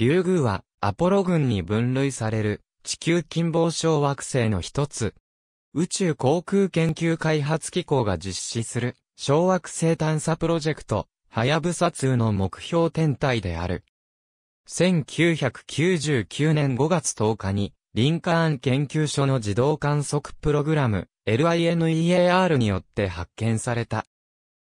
竜宮はアポロ群に分類される地球近傍小惑星の一つ。宇宙航空研究開発機構が実施する小惑星探査プロジェクト、はやぶさ2の目標天体である。1999年5月10日に、リンカーン研究所の自動観測プログラム、LINEAR によって発見された。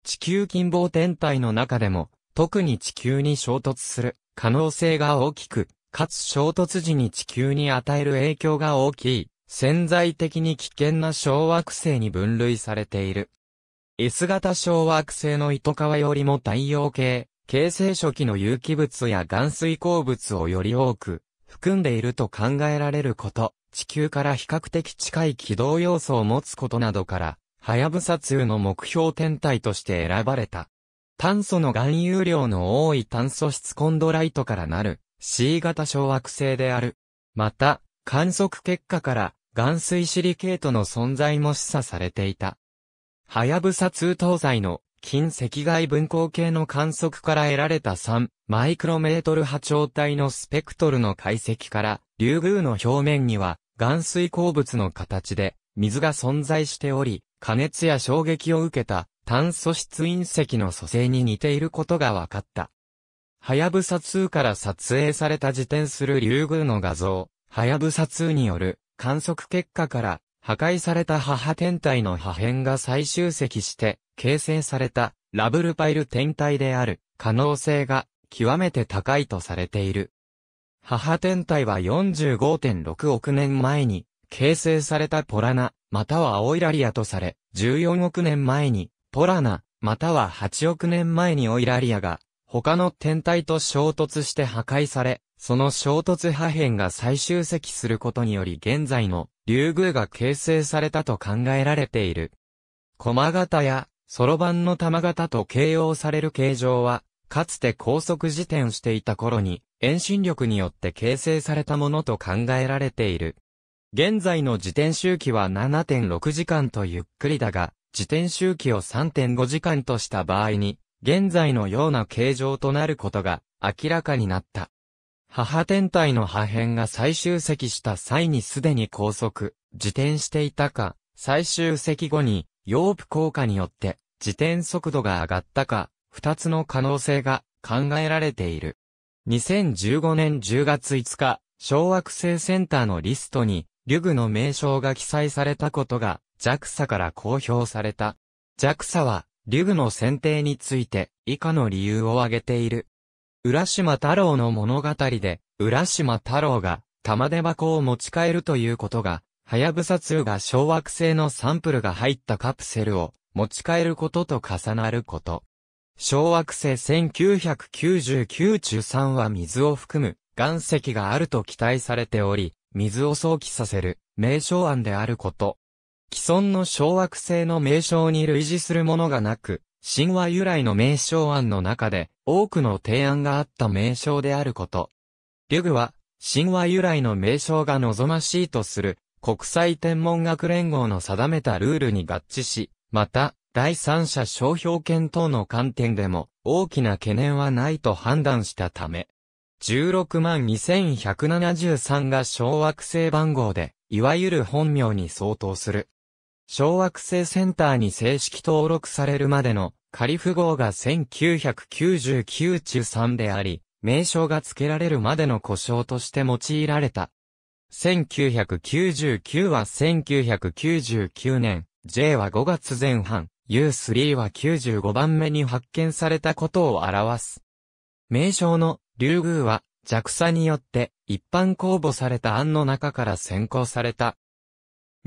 地球近傍天体の中でも、特に地球に衝突する可能性が大きく、かつ衝突時に地球に与える影響が大きい、潜在的に危険な小惑星に分類されている。S 型小惑星の糸川よりも太陽系、形成初期の有機物や岩水鉱物をより多く含んでいると考えられること、地球から比較的近い軌道要素を持つことなどから、はやぶさ2の目標天体として選ばれた。炭素の含有量の多い炭素質コンドライトからなる C 型小惑星である。また、観測結果から岩水シリケートの存在も示唆されていた。はやぶさ2東西の近赤外分光系の観測から得られた3マイクロメートル波長帯のスペクトルの解析から、リュウグウの表面には、岩水鉱物の形で、水が存在しており、加熱や衝撃を受けた炭素質隕石の組成に似ていることが分かった。はやぶさ2から撮影された自転するリュウグウの画像、はやぶさ2による観測結果から、破壊された母天体の破片が再集積して、形成されたラブルパイル天体である可能性が極めて高いとされている。母天体は45.6億年前に形成されたポラナ、またはオイラリアとされ、14億年前にポラナ、または8億年前にオイラリアが、他の天体と衝突して破壊され、その衝突破片が最終積することにより現在の竜宮が形成されたと考えられている。駒形や、そろばんの玉型と形容される形状は、かつて高速自転していた頃に、遠心力によって形成されたものと考えられている。現在の自転周期は7.6時間とゆっくりだが、自転周期を3.5時間とした場合に、現在のような形状となることが明らかになった。母天体の破片が最終積した際にすでに高速、自転していたか、最終積後に、ヨープ効果によって、自転速度が上がったか、二つの可能性が考えられている。2015年10月5日、小惑星センターのリストに、リュグの名称が記載されたことが JAXA から公表された。JAXA は、リュグの選定について、以下の理由を挙げている。浦島太郎の物語で、浦島太郎が、玉手箱を持ち帰るということが、はやぶさ2が小惑星のサンプルが入ったカプセルを持ち帰ることと重なること。小惑星1999中3は水を含む岩石があると期待されており、水を想起させる名称案であること。既存の小惑星の名称に類似するものがなく、神話由来の名称案の中で多くの提案があった名称であること。リュグは、神話由来の名称が望ましいとする国際天文学連合の定めたルールに合致し、また、第三者商標権等の観点でも大きな懸念はないと判断したため、16万2173が小惑星番号で、いわゆる本名に相当する。小惑星センターに正式登録されるまでのカリフ号が1999中3であり、名称が付けられるまでの故障として用いられた。1999は1999年、J は5月前半、U3 は95番目に発見されたことを表す。名称のリュウグウは弱さによって一般公募された案の中から選考された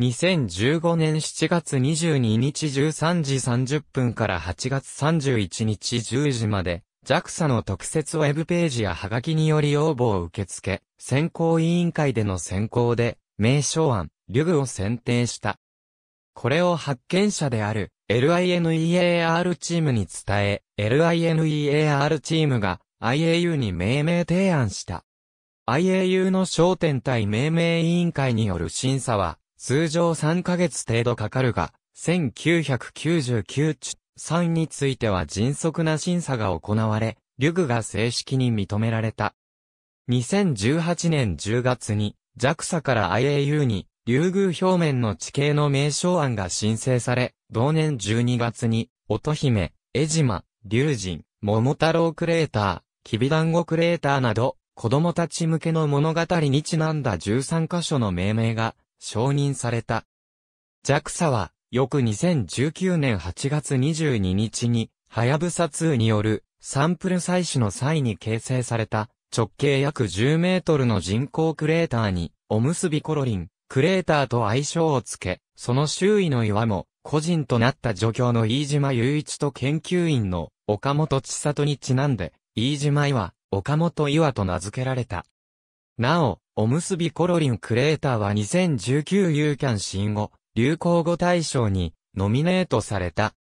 2015年7月22日13時30分から8月31日10時まで、JAXA の特設ウェブページやハガキにより要望を受け付け、選考委員会での選考で、名称案、リュグを選定した。これを発見者である、LINEAR チームに伝え、LINEAR チームが IAU に命名提案した。IAU の焦点対命名委員会による審査は、通常3ヶ月程度かかるが、1999チ3については迅速な審査が行われ、リュグが正式に認められた。2018年10月に、JAXA から IAU に、リグウ表面の地形の名称案が申請され、同年12月に、乙姫、江島、竜神、桃太郎クレーター、きび団子クレーターなど、子供たち向けの物語にちなんだ13箇所の命名が承認された。JAXA は、翌2019年8月22日に、はやぶさ2によるサンプル採取の際に形成された直径約10メートルの人工クレーターにおむすびコロリン、クレーターと愛称をつけ、その周囲の岩も個人となった助教の飯島雄一と研究員の岡本千里にちなんで、飯島岩、岡本岩と名付けられた。なお、おむすびコロリンクレーターは2019 u キャン新語、流行語大賞にノミネートされた。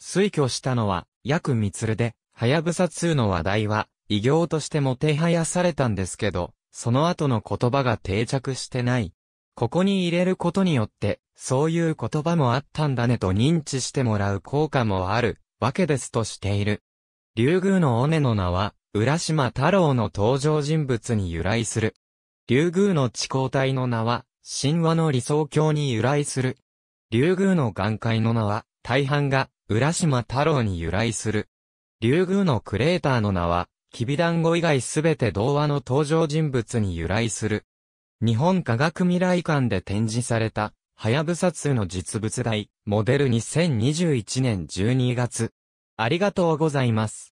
推挙したのは、ヤクミツルで、はやぶさ2の話題は、異業としてもてはやされたんですけど、その後の言葉が定着してない。ここに入れることによって、そういう言葉もあったんだねと認知してもらう効果もある、わけですとしている。竜宮の尾根の名は、浦島太郎の登場人物に由来する。竜宮の地高体の名は、神話の理想郷に由来する。竜宮の眼界の名は、大半が、浦島太郎に由来する。竜宮のクレーターの名は、きび団子以外すべて童話の登場人物に由来する。日本科学未来館で展示された、はやぶさ2の実物大、モデル2021年12月。ありがとうございます。